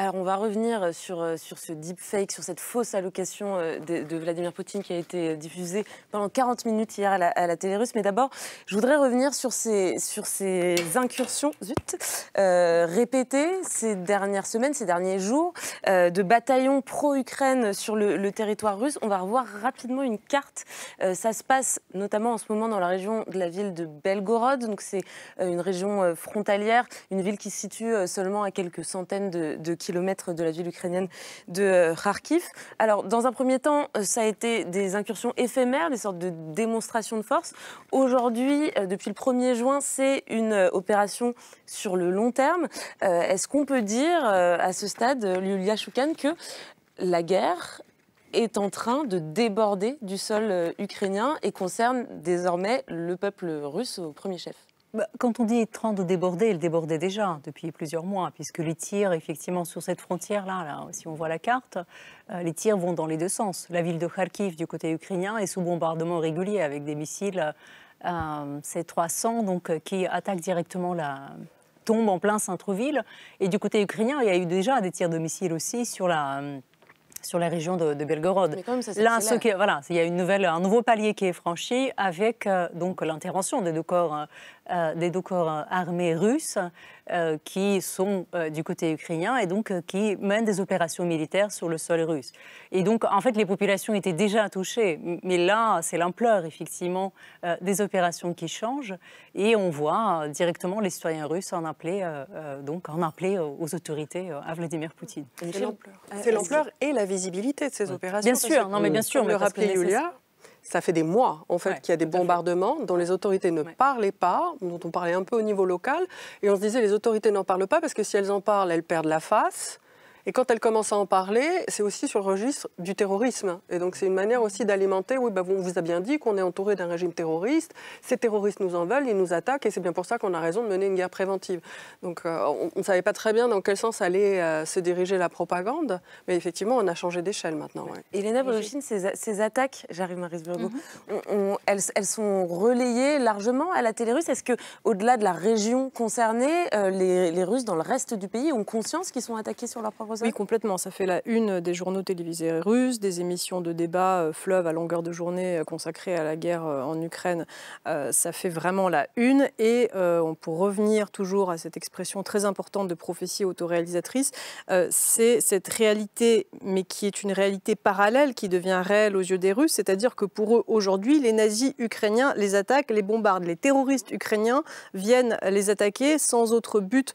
Alors, on va revenir euh, sur, euh, sur ce deepfake, sur cette fausse allocation euh, de, Vladimir Poutine qui a été diffusée pendant 40 minutes hier à la, télé russe. Mais d'abord, je voudrais revenir sur ces, sur ces incursions répétées ces dernières semaines, ces derniers jours, de bataillons pro-Ukraine sur le, territoire russe. On va revoir rapidement une carte. ça se passe notamment en ce moment dans la région de la ville de Belgorod. Donc, c'est une région frontalière, une ville qui se situe seulement à quelques centaines de, de kilomètres kilomètres de la ville ukrainienne de euh, Kharkiv. Alors, dans un premier temps, euh, ça a été des incursions éphémères, des sortes de démonstrations de force. Aujourd'hui, euh, depuis le 1er juin, c'est une opération sur le long terme. Est-ce qu'on peut dire à ce stade, Lyulia Shukan, que la guerre est en train de déborder du sol ukrainien et concerne désormais le peuple russe au premier chef bah, quand on dit 30 débordés, débordé, il débordait déjà hein, depuis plusieurs mois, puisque les tirs, effectivement, sur cette frontière-là, là, si on voit la carte, euh, les tirs vont dans les deux sens. La ville de Kharkiv, du côté ukrainien, est sous bombardement régulier avec des missiles euh, C-300 donc, euh, qui attaquent directement la tombe en plein centre-ville. Et du côté ukrainien, il y a eu déjà des tirs de missiles aussi sur la sur la région de, Belgorod. Là, ce il y a une nouvelle, un nouveau palier qui est franchi avec donc l'intervention des deux corps hein, euh, des deux corps euh, armés russes euh, qui sont du côté ukrainien et donc qui mènent des opérations militaires sur le sol russe. Et donc, en fait, les populations étaient déjà touchées, mais là, c'est l'ampleur, effectivement, des opérations qui changent et on voit directement les citoyens russes en appeler, donc, en appeler aux autorités à Vladimir Poutine. C'est l'ampleur et la visibilité de ces opérations. Bien sûr, non, mais bien sûr. Le rappeler ça fait des mois en fait qu'il y a des bombardements dont les autorités ne parlaient pas, dont on parlait un peu au niveau local, et on se disait les autorités n'en parlent pas parce que si elles en parlent, elles perdent la face. Et quand elle commence à en parler, c'est aussi sur le registre du terrorisme. Et donc c'est une manière aussi d'alimenter, oui, bah, on vous a bien dit qu'on est entouré d'un régime terroriste, ces terroristes nous en veulent, ils nous attaquent, et c'est bien pour ça qu'on a raison de mener une guerre préventive. Donc euh, on ne savait pas très bien dans quel sens allait euh, se diriger la propagande, mais effectivement, on a changé d'échelle maintenant. Ouais. Elena ces, ces, attaques, j'arrive marie mhm. elles, sont relayées largement à la télé russe. Est-ce qu'au-delà de la région concernée, euh, les, les Russes dans le reste du pays ont conscience qu'ils sont attaqués sur leur propre oui, complètement. Ça fait la une des journaux télévisés russes, des émissions de débat euh, fleuve à longueur de journée euh, consacrées à la guerre euh, en Ukraine. ça fait vraiment la une. Et pour revenir toujours à cette expression très importante de prophétie autoréalisatrice, c'est cette réalité, mais qui est une réalité parallèle, qui devient réelle aux yeux des Russes. C'est-à-dire que pour eux, aujourd'hui, les nazis ukrainiens les attaquent, les bombardent. Les terroristes ukrainiens viennent les attaquer sans autre but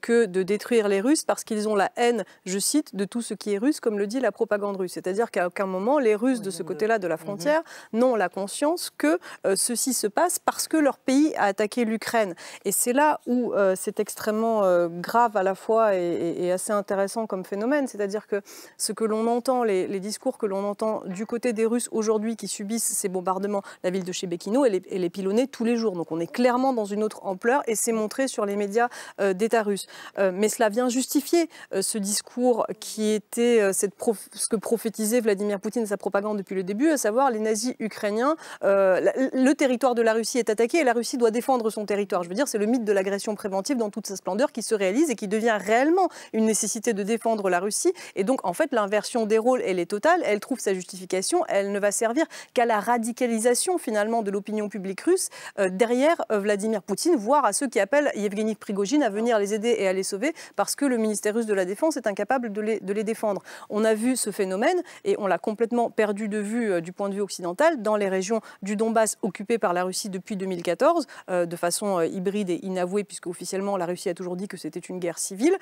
que de détruire les Russes parce qu'ils ont la haine je cite, de tout ce qui est russe, comme le dit la propagande russe. C'est-à-dire qu'à aucun moment, les Russes de ce côté-là de la mhm. frontière n'ont la conscience que euh, ceci se passe parce que leur pays a attaqué l'Ukraine. Et c'est là où euh, c'est extrêmement euh, grave à la fois et, assez intéressant comme phénomène. C'est-à-dire que ce que l'on entend, les, discours que l'on entend du côté des Russes aujourd'hui qui subissent ces bombardements, la ville de Chebekino, est, elle est pilonnée tous les jours. Donc on est clairement dans une autre ampleur et c'est montré sur les médias d'État russe. mais cela vient justifier ce discours discours qui était euh, cette ce que prophétisait Vladimir Poutine et sa propagande depuis le début, à savoir les nazis ukrainiens. Euh, le territoire de la Russie est attaqué et la Russie doit défendre son territoire. Je veux dire, c'est le mythe de l'agression préventive dans toute sa splendeur qui se réalise et qui devient réellement une nécessité de défendre la Russie. Et donc, en fait, l'inversion des rôles, elle est totale. Elle trouve sa justification. Elle ne va servir qu'à la radicalisation finalement de l'opinion publique russe euh, derrière Vladimir Poutine, voire à ceux qui appellent Yevgeny Prigogine à venir les aider et à les sauver parce que le ministère russe de la Défense est incapable de les, défendre. On a vu ce phénomène et on l'a complètement perdu de vue euh, du point de vue occidental dans les régions du Donbass occupées par la Russie depuis 2014, euh, de façon euh, hybride et inavouée, puisque officiellement la Russie a toujours dit que c'était une guerre civile.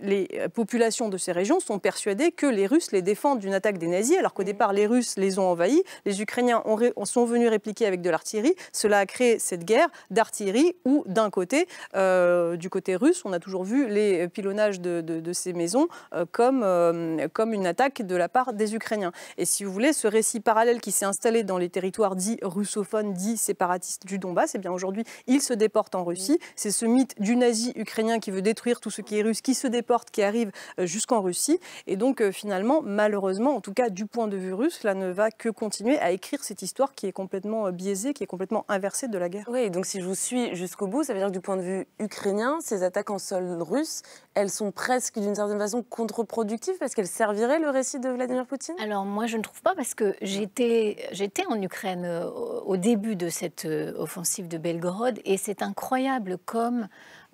les populations de ces régions sont persuadées que les Russes les défendent d'une attaque des nazis, alors qu'au départ les Russes les ont envahis, les Ukrainiens ont sont venus répliquer avec de l'artillerie. Cela a créé cette guerre d'artillerie où d'un côté, du côté russe, on a toujours vu les pilonnages de ces maisons euh, comme, euh, comme une attaque de la part des Ukrainiens. Et si vous voulez, ce récit parallèle qui s'est installé dans les territoires dits russophones, dits séparatistes du Donbass, eh bien aujourd'hui, il se déporte en Russie. C'est ce mythe du nazi ukrainien qui veut détruire tout ce qui est russe, qui se déporte, qui arrive euh, jusqu'en Russie. Et donc finalement, malheureusement, en tout cas du point de vue russe, là ne va que continuer à écrire cette histoire qui est complètement biaisée, qui est complètement inversée de la guerre. Oui, donc si je vous suis jusqu'au bout, ça veut dire que du point de vue ukrainien, ces attaques en sol russe, elles sont presque d'une certaine façon contre-productive parce qu'elle servirait le récit de Vladimir Poutine Alors moi je ne trouve pas parce que j'étais en Ukraine euh, au début de cette euh, offensive de Belgorod et c'est incroyable comme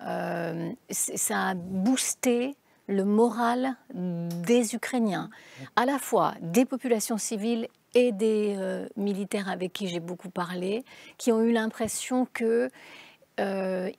euh, ça a boosté le moral des Ukrainiens, à la fois des populations civiles et des militaires avec qui j'ai beaucoup parlé, qui ont eu l'impression que euh,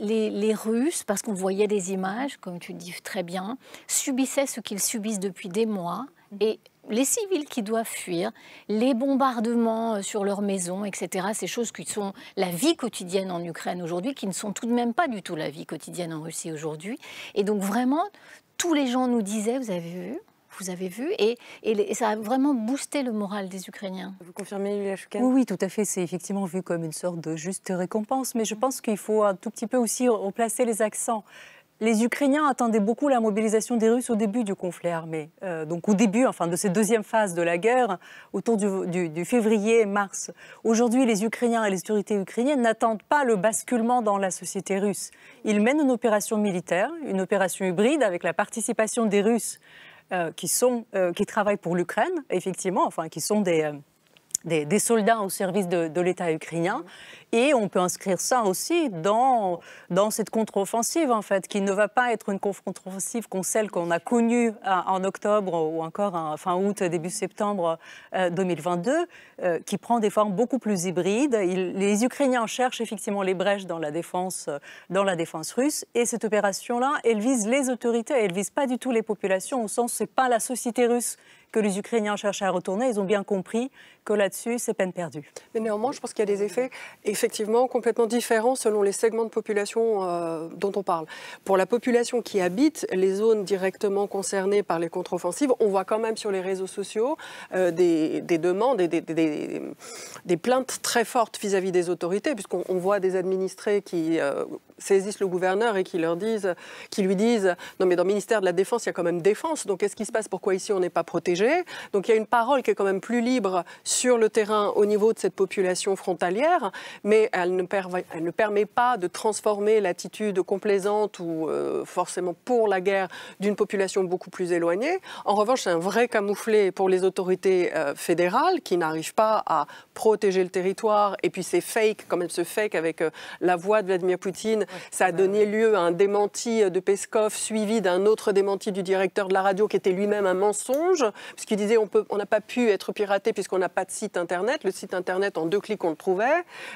les, les, Russes, parce qu'on voyait des images, comme tu dis très bien, subissaient ce qu'ils subissent depuis des mois. Mhm. Et les civils qui doivent fuir, les bombardements euh, sur leurs maisons, etc., ces choses qui sont la vie quotidienne en Ukraine aujourd'hui, qui ne sont tout de même pas du tout la vie quotidienne en Russie aujourd'hui. Et donc vraiment, tous les gens nous disaient, vous avez vu, vous avez vu, et, ça a vraiment boosté le moral des Ukrainiens. Vous confirmez, Yulia oui, oui, tout à fait. C'est effectivement vu comme une sorte de juste récompense, mais je pense qu'il faut un tout petit peu aussi replacer les accents. Les Ukrainiens attendaient beaucoup la mobilisation des Russes au début du conflit armé, euh, donc au début, enfin, de cette deuxième phase de la guerre, autour du février-mars. Aujourd'hui, les Ukrainiens et les autorités ukrainiennes n'attendent pas le basculement dans la société russe. Ils mènent une opération militaire, une opération hybride avec la participation des Russes euh, euh, qui, travaillent pour l'Ukraine, effectivement, enfin, qui sont des euh, des, soldats au service de, l'État ukrainien. Et on peut inscrire ça aussi dans, cette contre-offensive, en fait, qui ne va pas être une contre-offensive comme celle qu'on a connue euh, en octobre ou encore fin août, début septembre 2022, euh, euh, qui prend des formes beaucoup plus hybrides. les Ukrainiens cherchent effectivement les brèches dans la défense, dans la défense russe. Et cette opération-là, elle vise les autorités, elle vise pas du tout les populations, au sens c'est pas la société russe que les Ukrainiens cherchent à retourner. Ils ont bien compris que là-dessus, c'est peine perdue. Mais néanmoins, je pense qu'il y a des effets effectivement complètement différents selon les segments de population euh, dont on parle. Pour la population qui habite les zones directement concernées par les contre-offensives, on voit quand même sur les réseaux sociaux euh, des, demandes et des, plaintes très fortes vis-à-vis des autorités, puisqu'on voit des administrés qui euh, saisissent le gouverneur et qui leur disent, qui lui disent, non mais dans le ministère de la Défense, il y a quand même défense, donc qu'est-ce qui se passe Pourquoi ici on n'est pas protégé Donc il y a une parole qui est quand même plus libre sur le terrain au niveau de cette population frontalière, mais elle ne, permet, elle ne permet pas de transformer l'attitude complaisante ou euh, forcément pour la guerre d'une population beaucoup plus éloignée. En revanche, c'est un vrai camouflet pour les autorités euh, fédérales qui n'arrivent pas à protéger le territoire. Et puis c'est fake, quand même ce fake avec euh, la voix de Vladimir Poutine ça a donné lieu à un démenti de Peskov suivi d'un autre démenti du directeur de la radio qui était lui-même un mensonge, puisqu'il disait on n'a pas pu être piraté puisqu'on n'a pas de site Internet. Le site Internet, en deux clics, on le trouvait.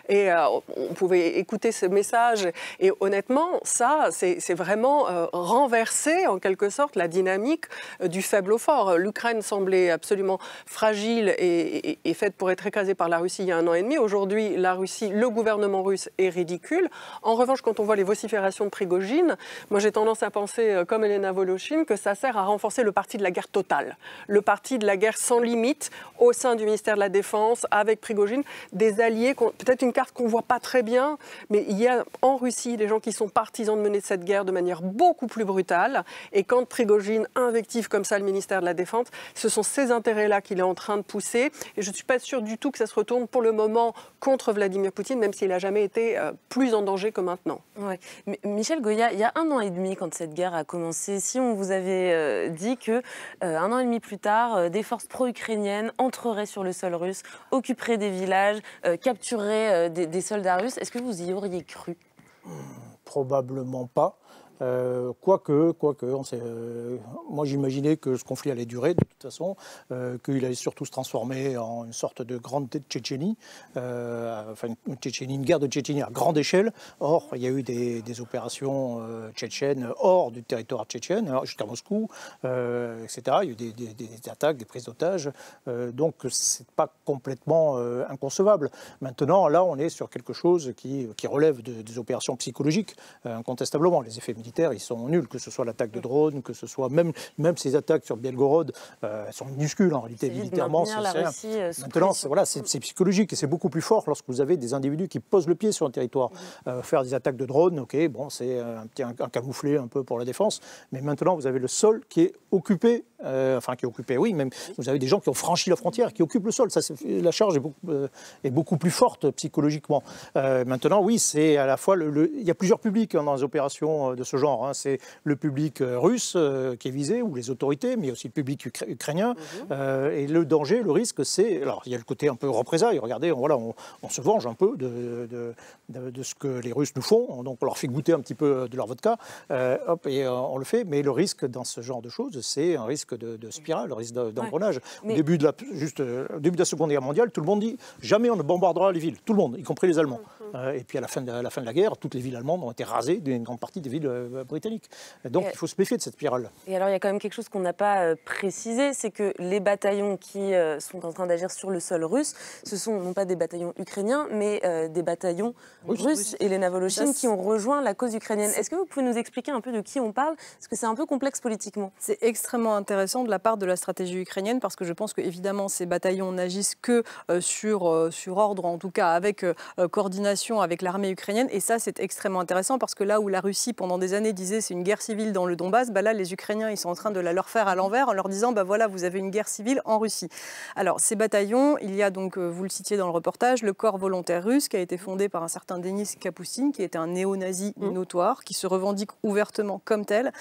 Et euh, on pouvait écouter ce message. Et honnêtement, ça, c'est vraiment euh, renversé en quelque sorte la dynamique euh, du faible au fort. L'Ukraine semblait absolument fragile et, et faite pour être écrasée par la Russie il y a un an et demi. Aujourd'hui, la Russie, le gouvernement russe est ridicule. En revanche, quand on voit les vociférations de Prigogine, moi j'ai tendance à penser, euh, comme Elena Voloshin, que ça sert à renforcer le parti de la guerre totale, le parti de la guerre sans limite au sein du ministère de la Défense, avec Prigogine, des alliés, peut-être une carte qu'on ne voit pas très bien, mais il y a en Russie des gens qui sont partisans de mener cette guerre de manière beaucoup plus brutale. Et quand Prigogine invective comme ça le ministère de la Défense, ce sont ces intérêts-là qu'il est en train de pousser. Et je ne suis pas sûre du tout que ça se retourne pour le moment contre Vladimir Poutine, même s'il n'a jamais été euh, plus en danger que maintenant. Michel Goya, il y a un an et demi, quand cette guerre a commencé, si on vous avait euh, dit que euh, un an et demi plus tard, euh, des forces pro-ukrainiennes entreraient sur le sol russe, occuperaient des villages, captureraient des, soldats russes, est-ce que vous y auriez cru hmm, Probablement pas. Euh, quoique, quoique, on euh, moi j'imaginais que ce conflit allait durer de toute façon, euh, qu'il allait surtout se transformer en une sorte de grande Tchétchénie, enfin une, guerre de Tchétchénie à grande échelle. Or, il y a eu des, opérations tchétchènes hors du territoire tchétchène, jusqu'à Moscou, etc. Il y a eu des, attaques, des prises d'otages. donc, c'est pas complètement inconcevable. Maintenant, là, on est sur quelque chose qui, relève des opérations psychologiques, incontestablement. Les effets ils sont nuls, que ce soit l'attaque de drone, que ce soit même, même ces attaques sur Belgorod, euh, sont minuscules en réalité, militairement. C'est euh, Maintenant, voilà, c'est psychologique et c'est beaucoup plus fort lorsque vous avez des individus qui posent le pied sur un territoire. Mm-hmm. Euh, faire des attaques de drones, ok, bon, c'est un, petit un camouflet un peu pour la défense, mais maintenant, vous avez le sol qui est occupé euh, enfin qui occupé, oui, même vous avez des gens qui ont franchi la frontière, qui occupent le sol. Ça, la charge est beaucoup, euh, est beaucoup, plus forte euh, psychologiquement. maintenant, oui, c'est à la fois. Le, il y a plusieurs publics hein, dans les opérations de ce genre. Hein. C'est le public russe qui est visé, ou les autorités, mais aussi le public ukrainien. Mhm. et le danger, le risque, c'est. Alors, il y a le côté un peu représailles. Regardez, on, voilà, on, se venge un peu de, de, de, ce que les Russes nous font. Donc, on leur fait goûter un petit peu de leur vodka. hop, et on le fait. Mais le risque dans ce genre de choses, c'est un risque de, spirale, le risque d'engrenage. Au début de, la, juste, euh, début de la Seconde Guerre mondiale, tout le monde dit jamais on ne bombardera les villes, tout le monde, y compris les Allemands. Mm, mm. Euh, et puis à la fin, de, la fin de la guerre, toutes les villes allemandes ont été rasées d'une grande partie des villes euh, britanniques. Donc il faut se méfier de cette spirale. Et alors il y a quand même quelque chose qu'on n'a pas précisé, c'est que les bataillons qui sont en train d'agir sur le sol russe, ce sont non pas des bataillons ukrainiens, mais des bataillons russes et les Navolochines qui ont rejoint la cause ukrainienne. Est-ce que vous pouvez nous expliquer un peu de qui on parle Parce que c'est un peu complexe politiquement. C'est extrêmement intéressant intéressant de la part de la stratégie ukrainienne parce que je pense que évidemment ces bataillons n'agissent que euh, sur, euh, sur ordre, en tout cas avec euh, coordination avec l'armée ukrainienne. Et ça, c'est extrêmement intéressant parce que là où la Russie pendant des années disait c'est une guerre civile dans le Donbass, bah là les Ukrainiens ils sont en train de la leur faire à l'envers en leur disant bah voilà vous avez une guerre civile en Russie. Alors ces bataillons, il y a donc vous le citiez dans le reportage, le corps volontaire russe qui a été fondé par un certain Denis kapustin qui était un néo-nazi mmh. notoire qui se revendique ouvertement comme tel,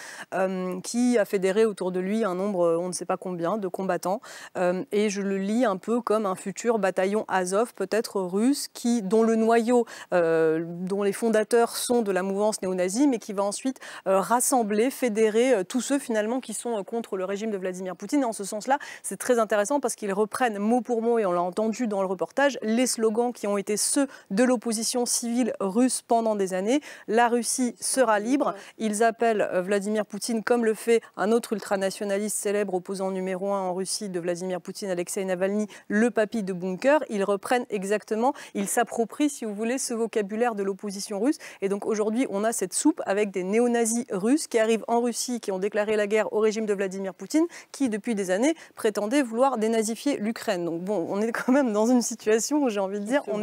qui a fédéré autour de lui un euh, on ne sait pas combien, de combattants. Euh, et je le lis un peu comme un futur bataillon Azov, peut-être russe, qui, dont le noyau, euh, dont les fondateurs sont de la mouvance néo-nazie, mais qui va ensuite rassembler, fédérer tous ceux finalement qui sont contre le régime de Vladimir Poutine. Et en ce sens-là, c'est très intéressant parce qu'ils reprennent mot pour mot, et on l'a entendu dans le reportage, les slogans qui ont été ceux de l'opposition civile russe pendant des années. La Russie sera libre. Ils appellent Vladimir Poutine, comme le fait un autre ultranationaliste, célèbre opposant numéro un en Russie de Vladimir Poutine, Alexei Navalny, le papy de bunker, ils reprennent exactement, ils s'approprient, si vous voulez, ce vocabulaire de l'opposition russe. Et donc aujourd'hui, on a cette soupe avec des néo-nazis russes qui arrivent en Russie, qui ont déclaré la guerre au régime de Vladimir Poutine, qui depuis des années prétendait vouloir dénazifier l'Ukraine. Donc bon, on est quand même dans une situation où j'ai envie de dire, on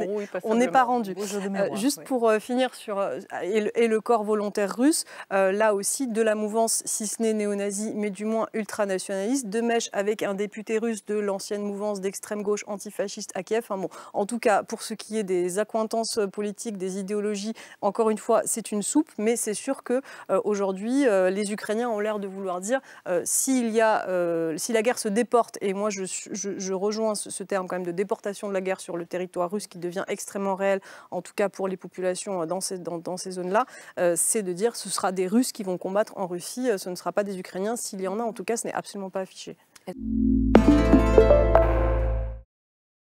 n'est pas rendu. Euh, juste pour euh, finir sur euh, et, le, corps volontaire russe, là aussi de la mouvance, si ce n'est néo-nazi, mais du moins ultra nationaliste, de mèche avec un député russe de l'ancienne mouvance d'extrême gauche antifasciste à Kiev. bon, en tout cas, pour ce qui est des accointances euh, politiques, des idéologies, encore une fois, c'est une soupe, mais c'est sûr que euh, aujourd'hui, euh, les Ukrainiens ont l'air de vouloir dire s'il y a, si la guerre se déporte, et moi je, rejoins ce, terme quand même de déportation de la guerre sur le territoire russe qui devient extrêmement réel, en tout cas pour les populations dans ces, dans, dans ces zones-là, c'est de dire ce sera des Russes qui vont combattre en Russie, ce ne sera pas des Ukrainiens. S'il y en a, en tout cas, ce n'est absolument pas affiché.